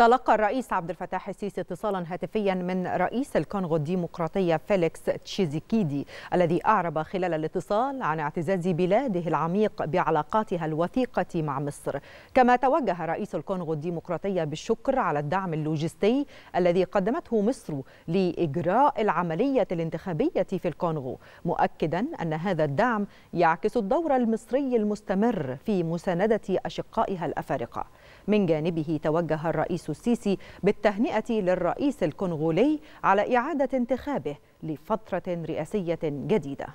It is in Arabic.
تلقى الرئيس عبد الفتاح السيسي اتصالا هاتفيا من رئيس الكونغو الديمقراطية فيليكس تشيزيكيدي الذي أعرب خلال الاتصال عن اعتزاز بلاده العميق بعلاقاتها الوثيقة مع مصر كما توجه رئيس الكونغو الديمقراطية بالشكر على الدعم اللوجستي الذي قدمته مصر لإجراء العملية الانتخابية في الكونغو مؤكدا أن هذا الدعم يعكس الدور المصري المستمر في مساندة أشقائها الأفارقة من جانبه توجه الرئيس السيسي بالتهنئة للرئيس الكونغولي على إعادة انتخابه لفترة رئاسية جديدة